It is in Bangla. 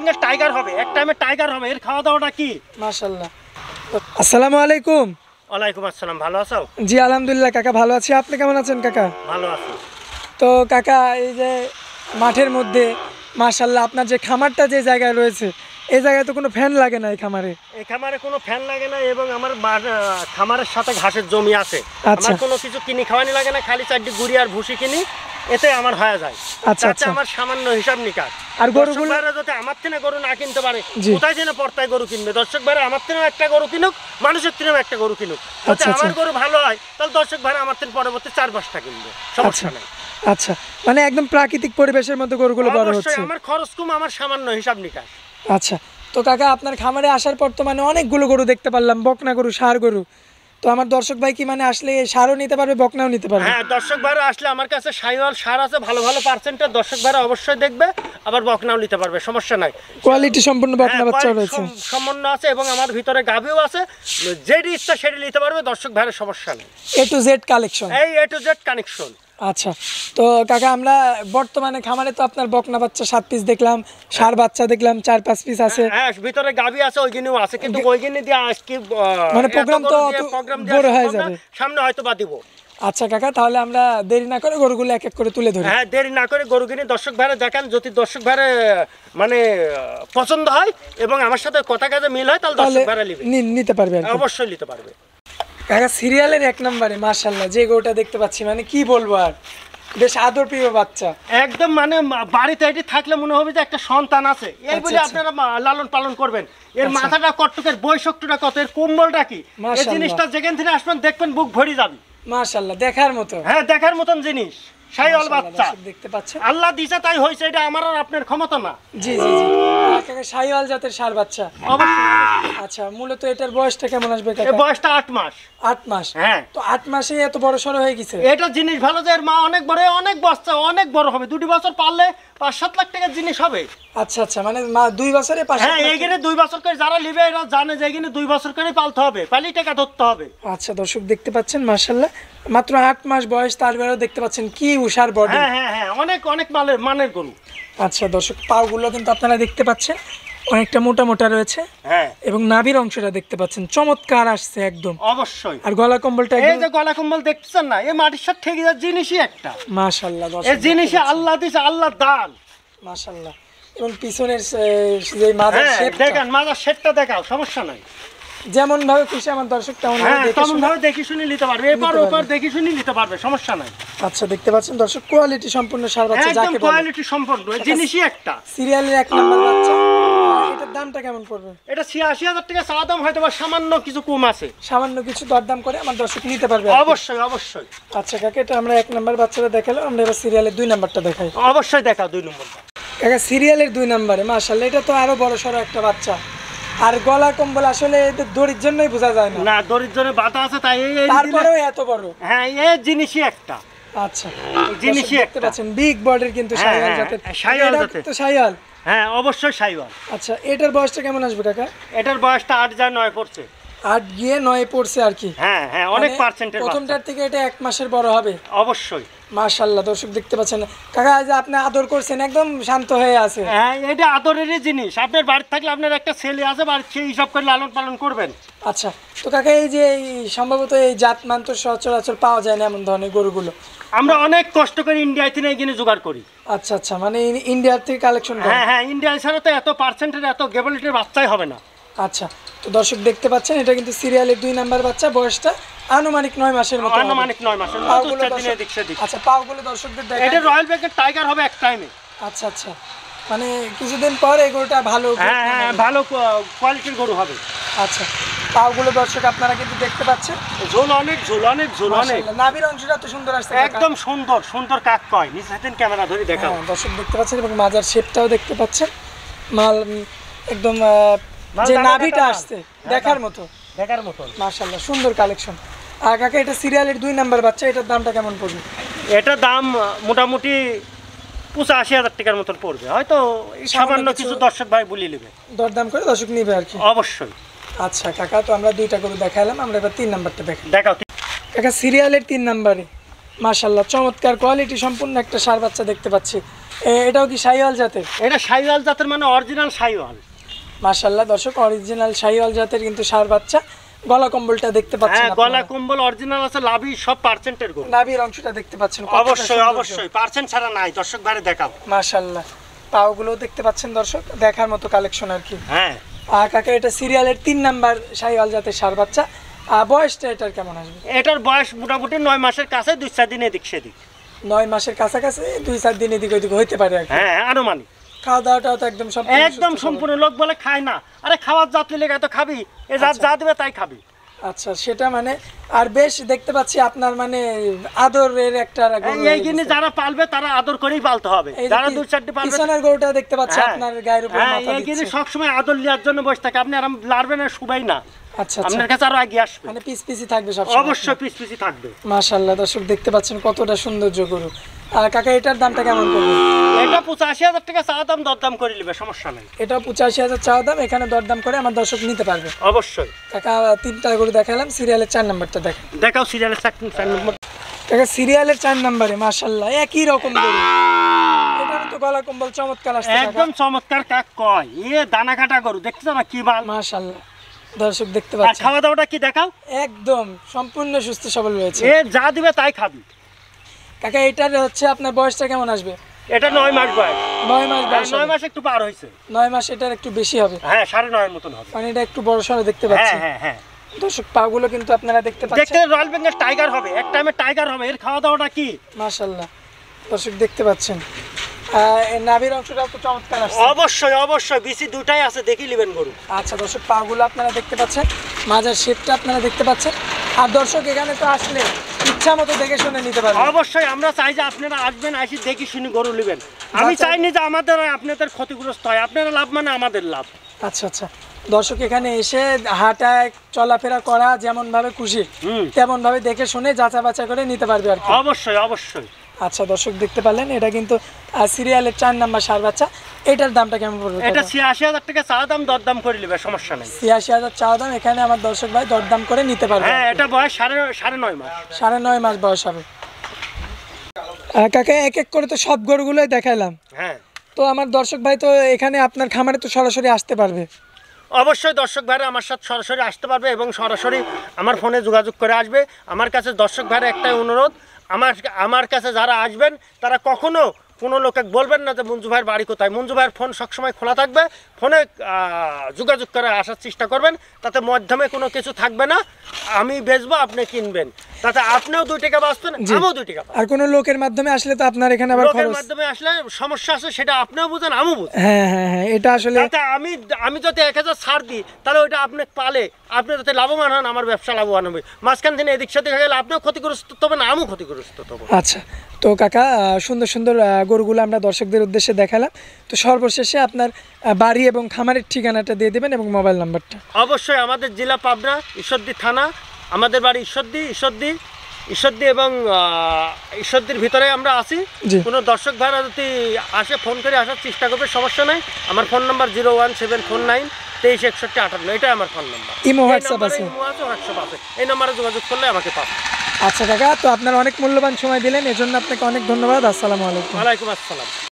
বেঙ্গল টাইগার হবে এক টাইমে টাইগার হবে এর খাওয়া দাওয়াটা কি মাশাল্লাহ আসসালামু আলাইকুম ওয়ালাইকুম আসসালাম ভালো আছো জি আলহামদুলিল্লাহ কাকা ভালো আছি আপনি কেমন আছেন কাকা ভালো আছি তো কাকা এই যে মাঠের মধ্যে মাশাল্লাহ আপনার যে খামারটা যে জায়গায় রয়েছে এই জায়গায় তো কোনো ফ্যান লাগে না এই খামারে এই খামারে কোনো ফ্যান লাগে না এবং আমার খামারের সাথে ঘাসের জমি আছে আচ্ছা। আমার কোনো কিছু কিনি খাওয়ানি লাগে না খালি চারটি গুড়ি আর ভুসি কিনি এতে আমার হয়ে যায় আচ্ছা আচ্ছা আমার সামান্য হিসাব নিকাশ আর গরুগুলো যদি আমার থেকে গরু না কিনতে পারে কোথায় যেন পড়তাই গরু কিনবে দর্শক ভাই আমার থেকে একটা গরু কিনুক মানুষের থেকে একটা গরু কিনুক যদি আচ্ছা, আচ্ছা। আমার গরু ভালো হয় তাহলে দর্শক ভাই আমার থেকে পরবর্তী চার পাঁচটা কিনবে সমস্যা আচ্ছা। নেই আচ্ছা মানে একদম প্রাকৃতিক পরিবেশের মধ্যে গরুগুলো বড় হচ্ছে আমার খরচ কম আমার সামান্য হিসাব নিকাশ আচ্ছা তো কাকা আপনার খামারে আসার পর তো মানে অনেকগুলো গরু দেখতে পারলাম বকনা গরু সার গরু তো আমার দর্শক ভাই কি মানে আসলে সারও নিতে পারবে বকনাও নিতে পারবে হ্যাঁ দর্শক ভাইরা আসলে আমার কাছে সাইওয়াল সার আছে ভালো ভালো পার্সেন্টের দর্শক ভাইরা অবশ্যই দেখবে আবার বকনাও নিতে পারবে সমস্যা নাই কোয়ালিটি সম্পূর্ণ বকনা হ্যাঁ, বাচ্চা রয়েছে সম্পূর্ণ আছে এবং আমার ভিতরে গাভিও আছে যেটি ইচ্ছা সেটি নিতে পারবে দর্শক ভাইয়ের সমস্যা নেই এ টু জেড কালেকশন এই এ টু জেড কানেকশন আচ্ছা তো কাকা আমরা বর্তমানে খামারে তো আপনার বকনা বাচ্চা সাত পিস দেখলাম সার বাচ্চা দেখলাম চার পাঁচ পিস আছে হ্যাঁ, হ্যাঁ, ভিতরে গাবি আছে ওই জিনিস আছে কিন্তু ওই জিনিস দিয়ে আজকে মানে প্রোগ্রাম তো বড় হয়ে যাবে সামনে হয়তো বা দিব আচ্ছা কাকা তাহলে আমরা দেরি না করে গরুগুলো এক এক করে তুলে ধরি হ্যাঁ দেরি না করে গরু কিনে দর্শক ভাড়ে দেখান যদি দর্শক ভাড়ে মানে পছন্দ হয় এবং আমার সাথে কথা কাজে মিল হয় তাহলে দর্শক ভাইরা নিতে পারবে অবশ্যই নিতে পারবে কাকা সিরিয়ালের এক নম্বরে মার্শাল্লাহ যে গোটা দেখতে পাচ্ছি মানে কি বলবো আর বেশ আদর প্রিয় বাচ্চা একদম মানে বাড়িতে এটি থাকলে মনে হবে যে একটা সন্তান আছে এই আচ্ছা, বলে আচ্ছা। আপনারা লালন পালন করবেন এর আচ্ছা। মাথাটা কটকের বৈশক্তটা কত এর কুম্বলটা কি এই জিনিসটা যেখান থেকে আসবেন দেখবেন বুক ভরি যাবে মার্শাল্লাহ দেখার মতো হ্যাঁ দেখার মতন জিনিস সাইওয়াল বাচ্চা দেখতে পাচ্ছেন আল্লাহ দিছে তাই হয়েছে এটা আমার আর আপনার ক্ষমতা না জি জি জি থেকে শাহিওয়াল জাতের বাচ্চা আচ্ছা মূলত এটার বয়সটা কেমন আসবে বয়সটা আট মাস আট মাস হ্যাঁ তো আট মাসে এত বড় সড়ো হয়ে গেছে এটা জিনিস ভালো যে মা অনেক বড় অনেক বস্তা অনেক বড় হবে দুটি বছর পারলে পাঁচ সাত লাখ টাকার জিনিস হবে আচ্ছা আচ্ছা মানে মা দুই বছরে পাঁচ হ্যাঁ এইখানে দুই বছর করে যারা নেবে এরা জানে যে এখানে দুই বছর করে পালতে হবে পালি টাকা ধরতে হবে আচ্ছা দর্শক দেখতে পাচ্ছেন মার্শাল্লাহ মাত্র আট মাস বয়স তারপরেও দেখতে পাচ্ছেন কি উষার বড় হ্যাঁ হ্যাঁ হ্যাঁ অনেক অনেক মানের মানের গরু আচ্ছা দর্শক পাগুলো কিন্তু আপনারা দেখতে পাচ্ছেন অনেকটা মোটা মোটা রয়েছে হ্যাঁ। এবং নাভির অংশটা দেখতে পাচ্ছেন চমৎকার আসছে একদম অবশ্যই আর গলা কম্বলটা এই যে গলা কম্বল দেখতেছেন না এই মাটির সাথে থেকে যা জিনিসই একটা মাশাআল্লাহ এই জিনিসই আল্লাহ দিছে আল্লাহ দান মাশাআল্লাহ এবং পিছনের যে মাদার হ্যাঁ, শেপ দেখেন মাদার শেপটা দেখাও সমস্যা নাই যেমন ভাবে খুশি আমার দর্শক তেমন হ্যাঁ, তেমন ভাবে দেখে শুনে নিতে পারবে এবার ওপার দেখে শুনে নিতে পারবে সমস্যা নাই আচ্ছা দেখতে পাচ্ছেন দর্শক কোয়ালিটি সম্পূর্ণ সার বাচ্চা যাকে বলে কোয়ালিটি সম্পূর্ণ আচ্ছা, জিনিসই একটা সিরিয়ালের এক নাম্বার বাচ্চা এটার দামটা কেমন পড়বে এটা 86000 টাকা দাম হয়তো বা সামান্য কিছু কম আছে সামান্য কিছু দরদাম করে আমার দর্শক নিতে পারবে অবশ্যই অবশ্যই আচ্ছা এটা আমরা এক নাম্বার বাচ্চাটা দেখালাম আমরা এবার সিরিয়ালের দুই নাম্বারটা দেখাই অবশ্যই দেখাও দুই নম্বরটা কাকা সিরিয়ালের দুই নাম্বারে মাশাআল্লাহ এটা তো আরো বড় সরো একটা বাচ্চা আর গলা কম্বল আসলে দড়ির জন্যই বোঝা যায় না না দড়ির জন্য বাতা আছে তাই এই তারপরেও এত বড় হ্যাঁ এই জিনিসই একটা আচ্ছা জিনিসই একটা আছেন বিগ বডির কিন্তু হ্যাঁ, শায়াল হ্যাঁ, জাতে হ্যাঁ, শায়াল জাতে তো শায়াল হ্যাঁ অবশ্যই শাইওয়াল আচ্ছা এটার বয়সটা কেমন আসবে কাকা এটার বয়সটা আট যা নয় পড়ছে আট গিয়ে নয় পড়ছে আর কি হ্যাঁ হ্যাঁ অনেক পার্সেন্টেজ মানে প্রথমটার থেকে এটা এক মাসের বড় হবে অবশ্যই মাশাল্লাহ দর্শক দেখতে পাচ্ছেন কাকা যে আপনি আদর করছেন একদম শান্ত হয়ে আছে হ্যাঁ এটা আদরেরই জিনিস আপনার বাড়ি থাকলে আপনার একটা ছেলে আছে বাড়ি সেই হিসাব করে লালন পালন করবেন আচ্ছা তো কাকা এই যে সম্ভবত এই মান তো সচরাচর পাওয়া যায় না এমন ধরনের গরুগুলো আমরা অনেক কষ্ট করে ইন্ডিয়া থেকে এখানে জোগাড় করি আচ্ছা আচ্ছা মানে ইন্ডিয়ার থেকে কালেকশন হ্যাঁ হ্যাঁ ইন্ডিয়া ছাড়া তো এত পার্সেন্টের এত গেবলিটির বাচ্চাই হবে না আচ্ছা তো দর্শক দেখতে পাচ্ছেন এটা কিন্তু সিরিয়ালের দুই নাম্বার বাচ্চা বয়সটা আনুমানিক নয় মাসের মতো আনুমানিক নয় মাসের মতো দিনে দিক সেদিক আচ্ছা পাও গুলো দর্শকদের দেখা এটা রয়্যাল বেঙ্গল টাইগার হবে এক টাইমে আচ্ছা আচ্ছা মানে কিছুদিন পর এই গরুটা ভালো হ্যাঁ হ্যাঁ ভালো কোয়ালিটির গরু হবে আচ্ছা পাওগুলো দর্শক আপনারা কিন্তু দেখতে পাচ্ছেন ঝোল অনেক ঝোল অনেক ঝোল অনেক নাভির অংশটা তো সুন্দর আসছে একদম সুন্দর সুন্দর কাক কয় নিচে হাতেন ক্যামেরা ধরে দেখাও হ্যাঁ, দর্শক দেখতে পাচ্ছেন এবং মাজার শেপটাও দেখতে পাচ্ছেন মাল একদম যে নাভিটা আসছে হ্যাঁ, দেখার মতো দেখার মতো মার্শাল্লাহ সুন্দর কালেকশন আর কাকা এটা সিরিয়ালের দুই নাম্বার বাচ্চা এটার দামটা কেমন পড়বে এটা দাম মোটামুটি পঁচাশি হাজার টাকার মতন পড়বে হয়তো সামান্য কিছু দর্শক ভাই বলিয়ে নেবে দরদাম করে দর্শক নেবে আর কি অবশ্যই আচ্ছা কাকা তো আমরা দুইটা করে দেখালাম আমরা এবার তিন নাম্বারটা দেখাই দেখাও কাকা সিরিয়ালের তিন নাম্বারে মার্শাল্লাহ চমৎকার কোয়ালিটি সম্পূর্ণ একটা সার বাচ্চা দেখতে পাচ্ছি এটাও কি সাইওয়াল জাতের এটা সাইওয়াল জাতের মানে অরিজিনাল সাইওয়াল মাসাল্লাহ দর্শক অরিজিনাল শাহিওয়াল জাতের কিন্তু সার বাচ্চা গলা কম্বলটা দেখতে পাচ্ছেন হ্যাঁ গলা কম্বল অরিজিনাল আছে লাভি সব পার্সেন্টের গো লাভি অংশটা দেখতে পাচ্ছেন অবশ্যই অবশ্যই পার্সেন্ট ছাড়া নাই দর্শক বারে দেখাও মাশাআল্লাহ গুলো দেখতে পাচ্ছেন দর্শক দেখার মতো কালেকশন আর কি হ্যাঁ আর কাকা এটা সিরিয়ালের তিন নাম্বার শাহিওয়াল জাতের সার বাচ্চা আর বয়সটা এটার কেমন আসবে এটার বয়স মোটামুটি নয় মাসের কাছে দুই চার দিনে দিক সেদিক নয় মাসের কাছাকাছি দুই চার দিন এদিক ওইদিক হইতে পারে হ্যাঁ আনুমানিক একদম সম্পূর্ণ লোক বলে খায় না আরে খাওয়ার জাত নিলে তো খাবি যা আচ্ছা। দেবে তাই খাবি আচ্ছা সেটা মানে আর বেশ দেখতে পাচ্ছি আপনার মানে আদরের একটা যারা পালবে তারা আদর করেই পালতে হবে গরুটা দেখতে পাচ্ছি হ্যাঁ। আপনার গায়ের উপর হ্যাঁ, সবসময় আদর নেওয়ার জন্য বসে থাকে আপনি আরাম লাড়বেন আর শুবাই না আচ্ছা, আচ্ছা। আপনার কাছে মানে পিসি থাকবে অবশ্যই দর্শক দেখতে পাচ্ছেন কতটা সৌন্দর্য গরু কাকা এটার দামটা কেমন করবে এটা পঁচাশি হাজার টাকা চাওয়া দাম দরদাম করে নেবে সমস্যা নেই এটা পঁচাশি হাজার চাওয়া দাম এখানে দরদাম করে আমার দর্শক নিতে পারবে অবশ্যই কাকা তিনটা গরু দেখালাম সিরিয়ালের চার নাম্বারটা দেখা দেখাও সিরিয়ালের চার চার নম্বর কাকা সিরিয়ালের চার নাম্বারে মার্শাল্লাহ একই রকম গরু গলা কম্বল চমৎকার আসছে একদম চমৎকার কাক কয় এ দানা কাটা গরু দেখতে না কি বাল মাশাআল্লাহ দর্শক দেখতে পাচ্ছেন খাওয়া দাওয়াটা কি দেখাও একদম সম্পূর্ণ সুস্থ সবল রয়েছে এ যা দিবে তাই খাবি কাকা এটার হচ্ছে আপনার বয়সটা কেমন আসবে এটা নয় মাস বয়স নয় মাস হ্যাঁ, বয়স নয় মাস একটু পার হয়েছে নয় মাস এটার একটু বেশি হবে হ্যাঁ সাড়ে নয়ের মতন হবে মানে এটা একটু বড় সড়ো দেখতে হ্যাঁ, পাচ্ছি হ্যাঁ হ্যাঁ দর্শক পাগুলো কিন্তু আপনারা দেখতে পাচ্ছেন দেখতে রয়্যাল বেঙ্গল টাইগার হবে এক টাইমে টাইগার হবে এর খাওয়া দাওয়াটা কি মাশাআল্লাহ দর্শক দেখতে পাচ্ছেন নাভির অংশটা তো চমৎকার আছে অবশ্যই অবশ্যই বিসি দুটাই আছে দেখি নেবেন গরু আচ্ছা দর্শক পাগুলো আপনারা দেখতে পাচ্ছেন মাজার শেপটা আপনারা দেখতে পাচ্ছেন আর দর্শক এখানে তো আসলে ইচ্ছা মতো দেখে শুনে নিতে পারবেন অবশ্যই আমরা চাই যে আপনারা আসবেন আসি দেখি শুনি গরু নেবেন আমি আচ্ছা। চাইনি যে আমাদের আপনাদের ক্ষতিগ্রস্ত হয় আপনারা লাভ মানে আমাদের লাভ আচ্ছা আচ্ছা দর্শক এখানে এসে হাঁটায় চলাফেরা করা যেমন ভাবে খুশি তেমন ভাবে দেখে শুনে যাচা বাচা করে নিতে পারবে আর অবশ্যই অবশ্যই আচ্ছা দর্শক দেখতে পারলেন এটা কিন্তু সিরিয়ালের চার নাম্বার সার বাচ্চা এটার দামটা কেমন পড়বে এটা ছিয়াশি হাজার টাকা চা দাম দরদাম করে নেবে সমস্যা নেই ছিয়াশি হাজার চা দাম এখানে আমার দর্শক ভাই দরদাম করে নিতে পারবে হ্যাঁ এটা বয়স সাড়ে সাড়ে নয় মাস সাড়ে নয় মাস বয়স হবে কাকা এক এক করে তো সব গরুগুলোই দেখাইলাম হ্যাঁ তো আমার দর্শক ভাই তো এখানে আপনার খামারে তো সরাসরি আসতে পারবে অবশ্যই দর্শক ভাইরা আমার সাথে সরাসরি আসতে পারবে এবং সরাসরি আমার ফোনে যোগাযোগ করে আসবে আমার কাছে দর্শক ভাইরা একটাই অনুরোধ আমার আমার কাছে যারা আসবেন তারা কখনো কোনো লোকে বলবেন না যে মঞ্জু ভাইয়ের বাড়ি কোথায় মঞ্জু ভাইয়ের ফোন সবসময় খোলা থাকবে ফোনে যোগাযোগ করে আসার চেষ্টা করবেন তাতে মাধ্যমে কোনো কিছু থাকবে না আমি বেচবো আপনি কিনবেন তাতে আপনিও দুই টাকা বাঁচবেন আমিও দুই টাকা আর কোনো লোকের মাধ্যমে আসলে তো আপনার এখানে আবার লোকের মাধ্যমে আসলে সমস্যা আছে সেটা আপনিও বুঝেন আমিও বুঝেন হ্যাঁ হ্যাঁ হ্যাঁ এটা আসলে আমি আমি যদি এক হাজার ছাড় দিই তাহলে ওইটা আপনি পালে আপনি যাতে লাভবান হন আমার ব্যবসা লাভবান হবে মাঝখান দিনে এদিক সাথে গেলে আপনিও ক্ষতিগ্রস্ত হবেন আমিও ক্ষতিগ্রস্ত হবো আচ্ছা তো কাকা সুন্দর সুন্দর গরুগুলো আমরা দর্শকদের উদ্দেশ্যে দেখালাম তো সর্বশেষে আপনার বাড়ি এবং খামারের ঠিকানাটা দিয়ে দেবেন এবং মোবাইল নাম্বারটা অবশ্যই আমাদের জেলা পাবনা ঈশ্বরদী থানা আমাদের বাড়ি ঈশ্বরদী ঈশ্বরদী ঈশ্বরদী এবং ঈশ্বরদীর ভিতরে আমরা আসি কোনো দর্শক ভাইরা যদি আসে ফোন করে আসার চেষ্টা করবে সমস্যা নাই আমার phone number zero one seven four nine তেইশ একষট্টি আটান্ন এটাই আমার ফোন নাম্বার ইমো হোয়াটসঅ্যাপ আছে এই নাম্বারে যোগাযোগ করলে আমাকে পাবে আচ্ছা কাকা তো আপনার অনেক মূল্যবান সময় দিলেন এজন্য আপনাকে অনেক ধন্যবাদ আসসালামু আলাইকুম ওয়ালাইকুম আসসালাম